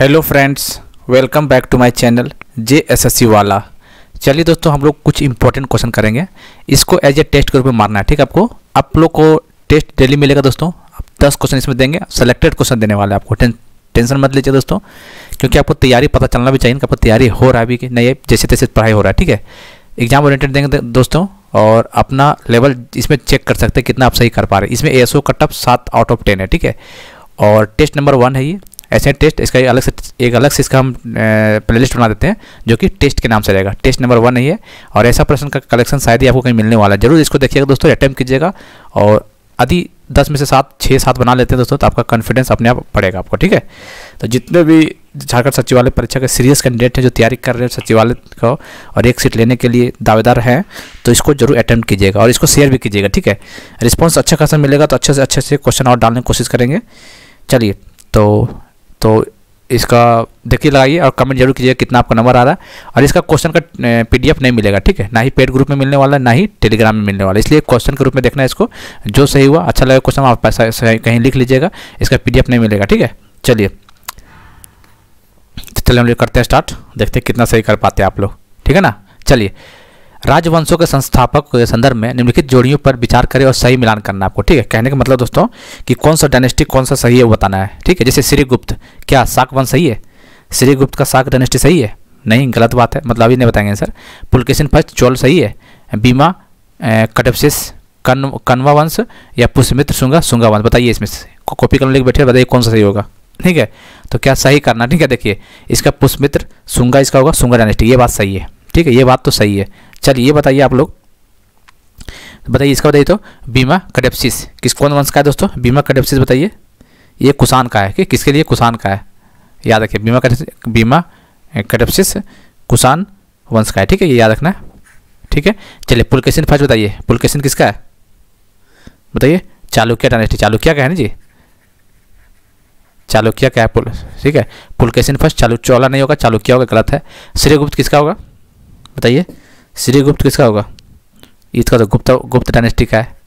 hello friends welcome back to my channel J S S C वाला चलिए दोस्तों हम लोग कुछ इंपॉर्टेंट क्वेश्चन करेंगे इसको एज ए टेस्ट के रूप में मारना है ठीक है आपको आप लोग को टेस्ट डेली मिलेगा दोस्तों आप दस क्वेश्चन इसमें देंगे सेलेक्टेड क्वेश्चन देने वाले आपको टें, टेंशन मत लीजिए दोस्तों क्योंकि आपको तैयारी पता चलना भी चाहिए कि आपको तैयारी हो रहा है अभी कि नहीं जैसे तैसे पढ़ाई हो रहा है ठीक है एग्जाम ओरिएंटेड देंगे दोस्तों और अपना लेवल इसमें चेक कर सकते हैं कितना आप सही कर पा रहे हैं इसमें ए एस ओ कटअप सात आउट ऑफ टेन है ठीक है और टेस्ट नंबर वन है ये ऐसे टेस्ट इसका एक अलग से एक अलग से इसका हम प्लेलिस्ट बना देते हैं जो कि टेस्ट के नाम से रहेगा टेस्ट नंबर वन ही है और ऐसा प्रश्न का कलेक्शन शायद ही आपको कहीं मिलने वाला है जरूर इसको देखिएगा दोस्तों अटैम्प्ट कीजिएगा और आदि दस में से सात छः सात बना लेते हैं दोस्तों तो आपका कॉन्फिडेंस अपने आप पड़ेगा आपको ठीक है तो जितने भी झारखंड सचिवालय परीक्षा के सीरियस कैंडिडेट हैं जो तैयारी कर रहे हैं सचिवालय को और एक सीट लेने के लिए दावेदार हैं तो इसको जरूर अटैम्प्ट कीजिएगा और इसको शेयर भी कीजिएगा ठीक है रिस्पॉन्स अच्छा खासा मिलेगा तो अच्छे से अच्छे से क्वेश्चन और डालने की कोशिश करेंगे चलिए तो तो इसका देखिए लगाइए और कमेंट जरूर कीजिए कितना आपका नंबर आ रहा है और इसका क्वेश्चन का पीडीएफ नहीं मिलेगा ठीक है ना ही पेड ग्रुप में मिलने वाला ना ही टेलीग्राम में मिलने वाला इसलिए क्वेश्चन के रूप में देखना है इसको जो सही हुआ अच्छा लगा क्वेश्चन आप पैसा कहीं लिख लीजिएगा इसका पी नहीं मिलेगा ठीक है चलिए तो चलिए हम लोग करते हैं स्टार्ट देखते हैं कितना सही कर पाते हैं आप लोग ठीक है ना चलिए राजवंशों के संस्थापक के संदर्भ में निम्नलिखित जोड़ियों पर विचार करें और सही मिलान करना आपको ठीक है कहने का मतलब दोस्तों कि कौन सा डायनेस्टी कौन सा सही है वो बताना है ठीक है जैसे श्रीगुप्त क्या शाक वंश सही है श्रीगुप्त का शाक डायनेस्टी सही है नहीं गलत बात है मतलब अभी नहीं बताएंगे सर पुलकेशन फर्स्ट चोल सही है बीमा कटपसिस कन कन्वा वंश या पुष्पमित्र सुंगा सुंगा वंश बताइए इसमें से कॉपी करने लेकर बैठे बताइए कौन सा सही होगा ठीक है तो क्या सही करना ठीक है देखिए इसका पुष्पमित्र सुंगा इसका होगा सुंगा डायनेस्टी ये बात सही है ठीक है ये बात तो सही है चलिए ये बताइए आप लोग बताइए इसका बताइए तो बीमा कडेप्सिस किस कौन वंश का है दोस्तों बीमा कडेप्सिस बताइए ये कुसान का है कि किसके लिए कुसान का है याद रखिए बीमा बीमा कडेप्सिस कुसान वंश का है ठीक है ये याद रखना है ठीक है चलिए पुलकेशन फर्स्ट बताइए पुलकेशन किसका है बताइए चालुक्य डायनेस्टी चालुक्य का है ना जी क्या का है पुल ठीक है पुलकेशन फर्स्ट चालू चौला नहीं होगा क्या होगा गलत है श्रीगुप्त किसका होगा बताइए श्रीगुप्त किसका होगा इसका तो गुप्त गुप्त डायनेस्टी का है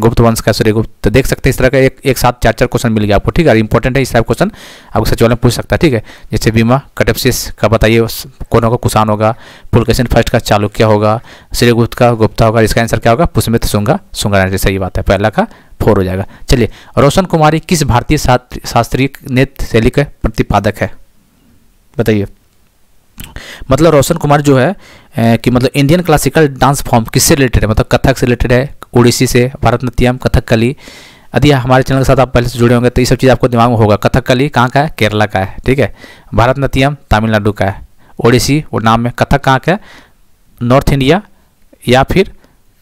गुप्त वंश का सूर्यगुप्त तो देख सकते हैं इस तरह का एक एक साथ चार चार क्वेश्चन मिल गया आपको ठीक है इंपॉर्टेंट है इस टाइप क्वेश्चन आपको सच में पूछ सकता है ठीक है जैसे बीमा कटेपसिस का बताइए कौन होगा कुसान होगा पुलकेशन फर्स्ट का चालुक्य होगा सूर्यगुप्त का गुप्ता होगा इसका आंसर क्या होगा पुष्मित सुंगा सुंगा सही बात है पहला का फोर हो जाएगा चलिए रोशन कुमारी किस भारतीय शास्त्रीय नृत्य शैली के प्रतिपादक है बताइए मतलब रोशन कुमार जो है कि मतलब इंडियन क्लासिकल डांस फॉर्म किससे रिलेटेड है मतलब कथक से रिलेटेड है उड़ीसी से भरतनाट्यम कथक कली यदि हमारे चैनल के साथ आप पहले से जुड़े होंगे तो ये सब चीज़ आपको दिमाग में होगा कथक कली कहाँ का है केरला का है ठीक है भरतनाट्यम तमिलनाडु का है ओडिसी वो नाम है कथक कहाँ का है नॉर्थ इंडिया या फिर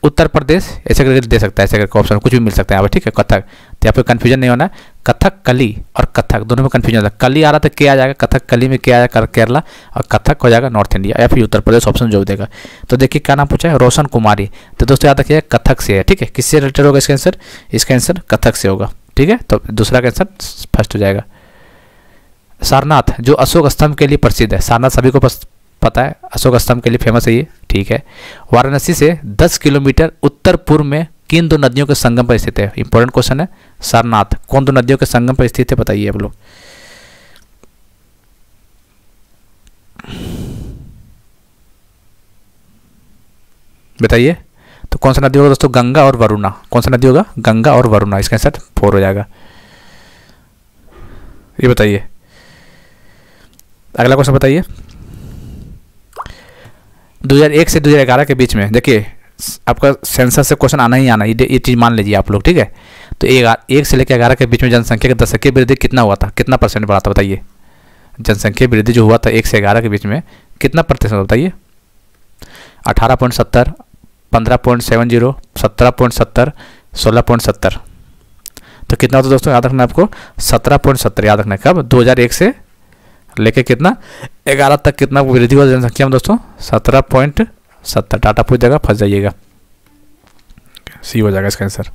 उत्तर प्रदेश ऐसे करके दे सकता है ऐसे करके ऑप्शन कुछ भी मिल सकता है यहाँ पर ठीक है कथक तो यहाँ पे कन्फ्यूजन नहीं होना कथक कली और कथक दोनों में कन्फ्यूजन होता है कली आ रहा था के आ जाएगा कथक कली में क्या आ जाएगा केरला और कथक हो जाएगा नॉर्थ इंडिया या फिर उत्तर प्रदेश ऑप्शन जो देगा तो देखिए क्या नाम पूछा है रोशन कुमारी तो दोस्तों याद रखिएगा कथक से है ठीक है किससे रिलेटेड होगा इसका आंसर इसका आंसर कथक से होगा ठीक है तो दूसरा का आंसर फर्स्ट हो जाएगा सारनाथ जो अशोक स्तंभ के लिए प्रसिद्ध है सारनाथ सभी को पता है अशोक स्तंभ के लिए फेमस है ये ठीक है वाराणसी से 10 किलोमीटर उत्तर पूर्व में किन दो नदियों के संगम पर स्थित है इंपॉर्टेंट क्वेश्चन है सारनाथ कौन दो नदियों के संगम पर स्थित है बताइए आप लोग बताइए तो कौन सा नदी होगा दोस्तों गंगा और वरुणा कौन सा नदी होगा गंगा और वरुणा इसका आंसर फोर हो जाएगा ये बताइए अगला क्वेश्चन बताइए 2001 से 2011 के बीच में देखिए आपका सेंसर से क्वेश्चन आना ही आना ये ये चीज़ मान लीजिए आप लोग ठीक है तो एक, एक से लेकर ग्यारह के बीच में जनसंख्या का दशकीय वृद्धि कितना हुआ था कितना परसेंट बढ़ा था बताइए जनसंख्या वृद्धि जो हुआ था एक से ग्यारह के बीच में कितना प्रतिशत बताइए अठारह पॉइंट सत्तर पंद्रह पॉइंट सेवन जीरो सत्रह पॉइंट सत्तर सोलह पॉइंट सत्तर तो कितना होता है दोस्तों याद रखना आपको सत्रह पॉइंट सत्तर याद रखना कब दो हज़ार एक से लेके कितना ग्यारह तक कितना वृद्धि हुआ जनसंख्या में दोस्तों सत्रह पॉइंट सत्तर टाटा पूछ जाएगा फंस जाइएगा सी हो जाएगा इसका आंसर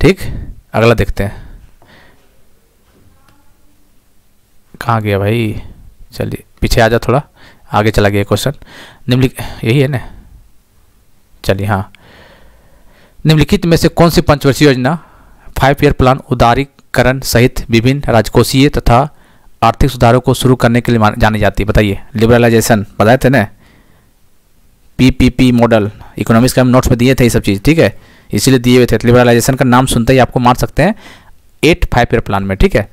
ठीक अगला देखते हैं कहाँ गया भाई चलिए पीछे आ जा थोड़ा आगे चला गया क्वेश्चन निम्नलिखित यही है ना चलिए हाँ निम्नलिखित में से कौन सी पंचवर्षीय योजना फाइव ईयर प्लान उदारीकरण सहित विभिन्न राजकोषीय तथा आर्थिक सुधारों को शुरू करने के लिए जानी जाती है बताइए लिबरलाइजेशन बताए थे ना पीपीपी मॉडल इकोनॉमिक्स के हम नोट्स में दिए थे ये सब चीज़ ठीक है इसीलिए दिए हुए थे लिबरलाइजेशन का नाम सुनते ही आपको मार सकते हैं एट फाइव ईयर प्लान में ठीक है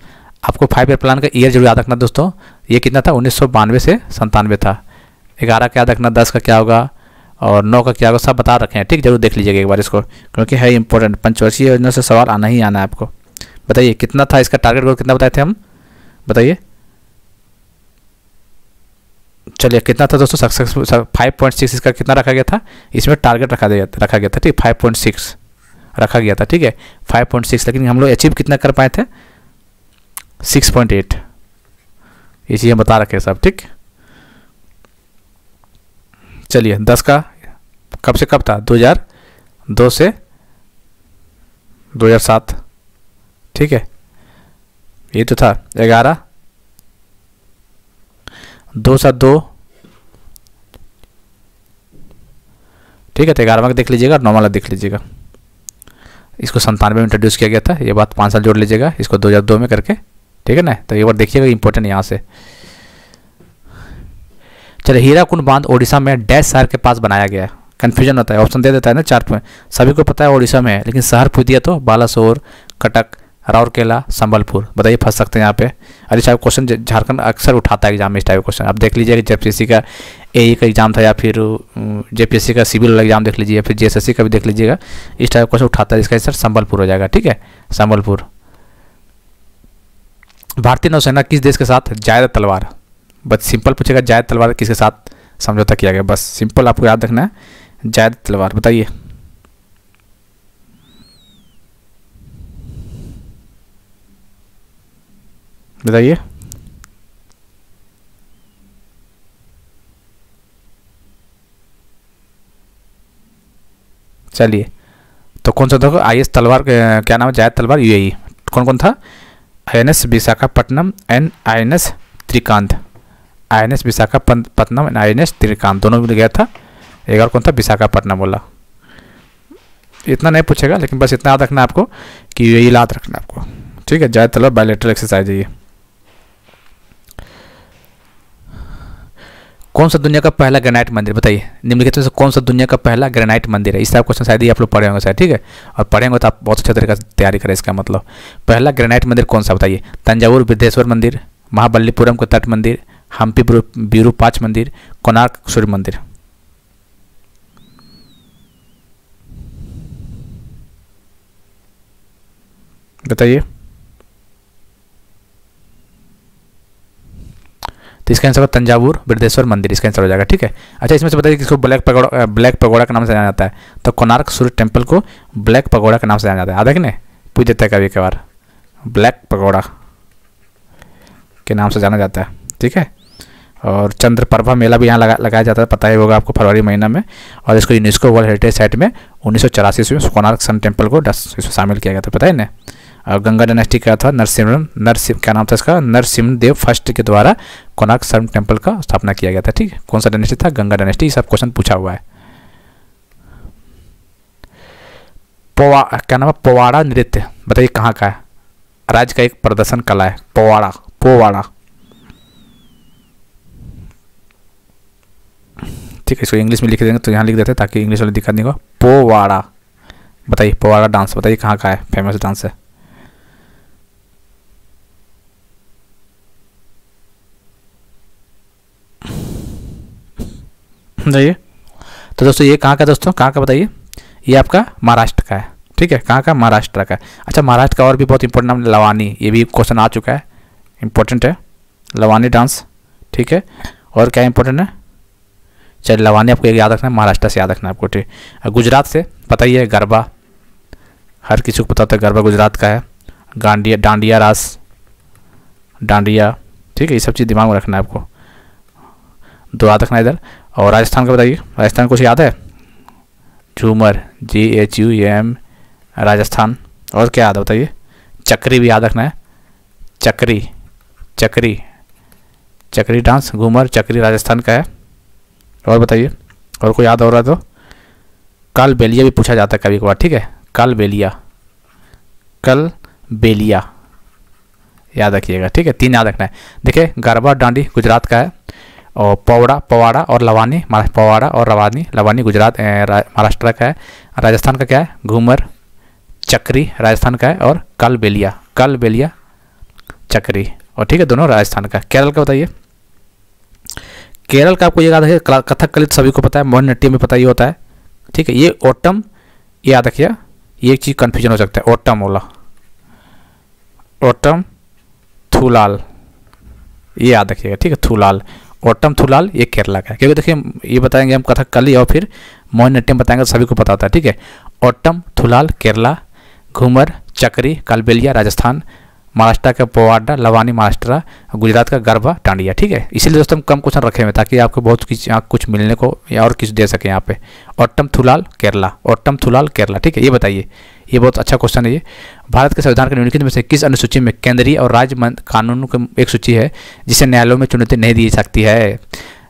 आपको फाइव ईयर प्लान का ईयर जरूर याद रखना दोस्तों ये कितना था उन्नीस से संतानवे था ग्यारह का याद रखना दस का क्या होगा और नौ का क्या होगा सब बता रखे हैं ठीक जरूर देख लीजिएगा एक बार इसको क्योंकि है इंपॉर्टेंट पंचवर्षीय योजना से सवाल आना ही आना है आपको बताइए कितना था इसका टारगेट कितना बताए थे हम बताइए चलिए कितना था दोस्तों सक्सेसफुल फाइव पॉइंट सिक्स इसका कितना रखा गया था इसमें टारगेट रखा गया रखा गया था ठीक फाइव पॉइंट सिक्स रखा गया था ठीक है फाइव पॉइंट सिक्स लेकिन हम लोग अचीव कितना कर पाए थे सिक्स पॉइंट एट ये चीज़ें बता रखे साहब ठीक चलिए दस का कब से कब था दो हज़ार दो से दो हज़ार सात ठीक है ये तो था ग्यारह दो सात दो ठीक है तो ग्यारह देख लीजिएगा और नौ वाला देख लीजिएगा इसको संतानवे में इंट्रोड्यूस किया गया था ये बात पाँच साल जोड़ लीजिएगा इसको दो हज़ार दो में करके ठीक है ना तो ये बार देखिएगा इंपॉर्टेंट यहाँ से चलो हीराकुंड बांध ओडिशा में डैश शहर के पास बनाया गया कन्फ्यूजन होता है ऑप्शन दे देता है ना चार्ट में सभी को पता है ओडिशा में है लेकिन शहर पूछ दिया तो बालासोर कटक राउरकेला संबलपुर बताइए फंस सकते हैं यहाँ पे अरे इस टाइप क्वेश्चन झारखंड अक्सर उठाता है एग्जाम में इस टाइप क्वेश्चन आप देख लीजिए पी का ए e का एग्जाम था या फिर जे का सिविल एग्जाम देख लीजिए या फिर जे का भी देख लीजिएगा इस टाइप क्वेश्चन उठाता है इसका आंसर संबलपुर हो जाएगा ठीक है संबलपुर भारतीय नौसेना किस देश के साथ जायद तलवार बस सिंपल पूछेगा जायद तलवार किसके साथ समझौता किया गया बस सिंपल आपको याद रखना है जायद तलवार बताइए बताइए चलिए तो कौन सा था आई एस तलवार क्या नाम है जायद तलवार यूएई कौन कौन था I N S Visakhapatnam and I N S Trikand I N S Visakhapatnam and I N S Trikand दोनों मिल गया था एक और कौन था विशाखापट्टनम बोला इतना नहीं पूछेगा लेकिन बस इतना याद रखना आपको कि यही याद रखना आपको ठीक है जायद तलवार बायोलेट्रल एक्सरसाइज है ये कौन सा दुनिया का पहला ग्रेनाइट मंदिर बताइए निम्नलिखित में से कौन सा दुनिया का पहला ग्रेनाइट मंदिर है इस टाइप क्वेश्चन शायद ही आप लोग पढ़े होंगे सर ठीक है और पढ़ेंगे तो आप बहुत अच्छा तरीके से तैयारी करें इसका मतलब पहला ग्रेनाइट मंदिर कौन सा बताइए तंजावुर विद्धेश्वर मंदिर महाबलीपुरम का तट मंदिर हम्पी बीरूपाच मंदिर कोणार्क सूर्य मंदिर बताइए तो इसका आंसर होगा तंजावुर बृद्धेश्वर मंदिर इसका आंसर हो जाएगा ठीक है अच्छा इसमें से बताइए किसको ब्लैक पगोड़ा ब्लैक पगोड़ा के नाम से जाना जाता है तो कोनार्क सूर्य टेम्पल को ब्लैक पगोड़ा के नाम से जाना जाता है आधा कि नहीं पूछ देता है कभी कभार ब्लैक पगोड़ा के नाम से जाना जाता है ठीक है और चंद्र प्रभा मेला भी यहाँ लगा लगाया जाता है पता ही होगा आपको फरवरी महीना में और इसको यूनेस्को वर्ल्ड हेरिटेज साइट में उन्नीस सौ चौरासी में कोनार्क सन टेम्पल को डस्ट इसमें शामिल किया गया था पता है ना और गंगा डायनेस्टी क्या था नरसिम नरसिम क्या नाम था इसका नरसिम देव फर्स्ट के द्वारा कोनार्क सर्म टेम्पल का स्थापना किया गया था ठीक है कौन सा डायनेस्टी था गंगा डायनेस्टी सब क्वेश्चन पूछा हुआ है पोवा क्या नाम है पोवाड़ा नृत्य बताइए कहाँ का है राज्य का एक प्रदर्शन कला है पोवाड़ा पोवाड़ा ठीक है इसको इंग्लिश में लिख देंगे तो यहाँ लिख देते हैं ताकि इंग्लिश वाले दिक्कत नहीं हो पोवाड़ा बताइए पोवाड़ा डांस बताइए कहाँ का है फेमस डांस है जाइए तो दोस्तों ये कहाँ का दोस्तों कहाँ का बताइए ये आपका महाराष्ट्र का है ठीक है कहाँ का महाराष्ट्र का अच्छा महाराष्ट्र का और भी बहुत इंपॉर्टेंट नाम लवानी ये भी क्वेश्चन आ चुका है इंपॉर्टेंट है लवानी डांस ठीक है और क्या इंपॉर्टेंट है चलिए लवानी आपको एक याद रखना है महाराष्ट्र से याद रखना है आपको ठीक गुजरात से पता ही है गरबा हर किसी को पता होता है गरबा गुजरात का है गांडिया डांडिया रास डांडिया ठीक है ये सब चीज़ दिमाग में रखना है आपको दो याद रखना इधर और राजस्थान का बताइए राजस्थान कुछ याद है Jhumar G H U M Rajasthan और क्या याद है बताइए चक्री भी याद रखना है चक्री चक्री चक्री डांस घूमर चक्री राजस्थान का है और बताइए और कोई याद हो रहा है तो कल बेलिया भी पूछा जाता है कभी कभार ठीक है कल बेलिया कल बेलिया याद रखिएगा ठीक है तीन याद रखना है देखिए गरबा डांडी गुजरात का है और पौड़ा पवाड़ा और लवानी पवाड़ा और रवानी लवानी गुजरात महाराष्ट्र का है राजस्थान का क्या है घूमर चक्री राजस्थान का है और कल बेलिया कल बेलिया चक्री और ठीक है दोनों राजस्थान का केरल का बताइए केरल का आपको ये याद रखिए कलित सभी को पता है मोहन नट्टी में पता ही होता है ठीक है ये ओटम याद रखिए ये एक चीज़ कन्फ्यूजन हो सकता है ओटम ओला ओटम थूलाल ये याद रखिएगा ठीक है थूलाल और थुलाल ये केरला का है क्योंकि देखिए ये बताएंगे हम कथक कली और फिर मोहन नट्यम बताएंगे सभी को पता होता है ठीक है ओट्टम थुलाल केरला घूमर चक्री कालबेलिया राजस्थान महाराष्ट्र का पोवाडा लवानी महाराष्ट्र गुजरात का गरबा टांडिया ठीक है इसीलिए दोस्तों हम कम क्वेश्चन रखे हुए ताकि आपको बहुत कुछ यहाँ कुछ मिलने को या और कुछ दे सके यहाँ पे ओट्टम थुलाल केरला ओट्टम थुलाल केरला ठीक है ये बताइए ये बहुत अच्छा क्वेश्चन है ये भारत के संविधान के निम्नलिखित में से किस अनुसूची में केंद्रीय और राज्य कानूनों की एक सूची है जिसे न्यायालयों में चुनौती नहीं दी सकती है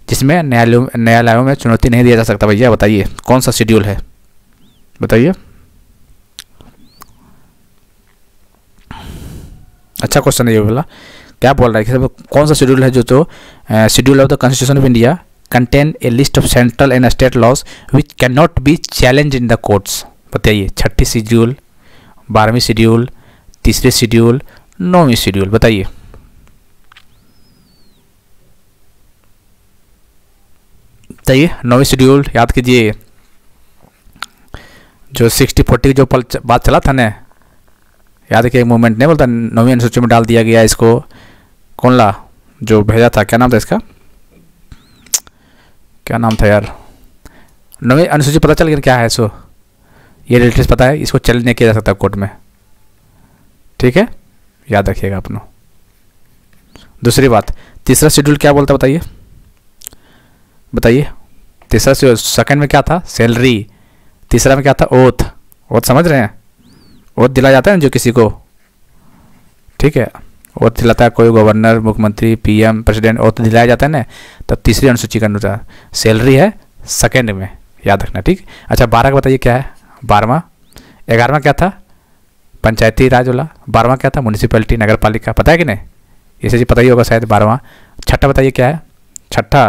जिसमें न्यायालयों न्यायालयों में चुनौती नहीं दिया जा सकता भैया बताइए कौन सा शेड्यूल है बताइए अच्छा क्वेश्चन है ये वाला क्या बोल रहा है कि कौन सा शेड्यूल है जो तो schedule of the constitution of India contain a list of central and state laws which can not be challenge in the courts बताइए छठी शेड्यूल बारहवीं शेड्यूल तीसरे शेड्यूल नौवीं शेड्यूल बताइए बताइए नौवीं शेड्यूल याद कीजिए जो सिक्सटी फोर्टी की जो बात चला था ना याद एक मूवमेंट नहीं बोलता नौवीं अनुसूची में डाल दिया गया इसको कौनला जो भेजा था क्या नाम था इसका क्या नाम था यार नवी अनुसूची पता चल गया क्या है सो ये रिलेटिव पता है इसको चैलेंज नहीं किया जा सकता कोर्ट में ठीक है याद रखिएगा अपनों दूसरी बात तीसरा शेड्यूल क्या बोलता बताइए बताइए तीसरा सेकंड में क्या था सैलरी तीसरा में क्या था ओथ ओथ समझ रहे हैं वोट दिला जाता है ना जो किसी को ठीक है वोट दिलाता है कोई गवर्नर मुख्यमंत्री पीएम प्रेसिडेंट वोट तो दिलाया जाता है ना तब तीसरी अनुसूची के अनुसार सैलरी है सेकेंड में याद रखना ठीक अच्छा बारह का बताइए क्या है बारहवा ग्यारहवा क्या था पंचायती राज वाला बारहवा क्या था म्यूनसिपैलिटी नगर पालिका पता है कि नहीं इसे जी पता ही होगा शायद बारहवा छठा बताइए क्या है छठा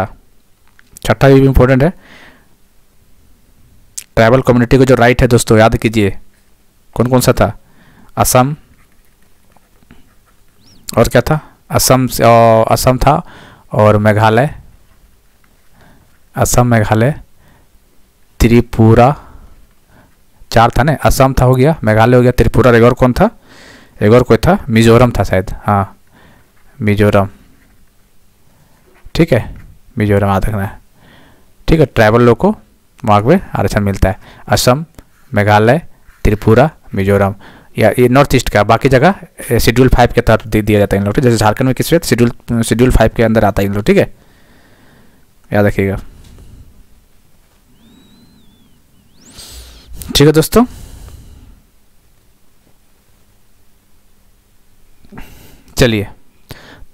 छठा भी इम्पोर्टेंट है ट्राइबल कम्युनिटी को जो राइट है दोस्तों याद कीजिए कौन कौन सा था असम और क्या था असम से असम था और मेघालय असम मेघालय त्रिपुरा चार था ना असम था हो गया मेघालय हो गया त्रिपुरा एक और कौन था एक और कोई था मिजोरम था शायद हाँ मिजोरम ठीक है मिजोरम आ रखना है ठीक है ट्राइबल लोग को वहाँ पर आरक्षण मिलता है असम मेघालय त्रिपुरा मिजोरम या ये नॉर्थ ईस्ट का बाकी जगह शेड्यूल फाइव के तहत दे दिया जाता है इन लोग जैसे झारखंड में किस रेट शेड्यूल शेड्यूल फाइव के अंदर आता है इन लोग ठीक है याद रखिएगा ठीक है दोस्तों चलिए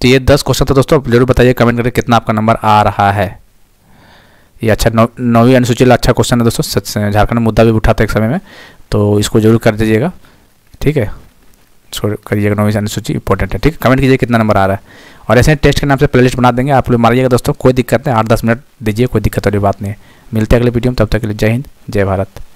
तो ये दस क्वेश्चन था दोस्तों जरूर बताइए कमेंट करके कितना आपका नंबर आ रहा है ये अच्छा नौ नौवीं अनुसूची अच्छा क्वेश्चन है दोस्तों झारखंड मुद्दा भी उठाते एक समय में तो इसको जरूर कर दीजिएगा ठीक है इसको करिएगा नौवीं अनुसूची इंपॉर्टेंट है ठीक है कमेंट कीजिए कितना नंबर आ रहा है और ऐसे टेस्ट के नाम से प्ले बना देंगे आप लोग मारिएगा दोस्तों कोई दिक्कत नहीं आठ दस मिनट दीजिए कोई दिक्कत वाली बात नहीं है मिलते अगले वीडियो में तब तक के लिए जय हिंद जय भारत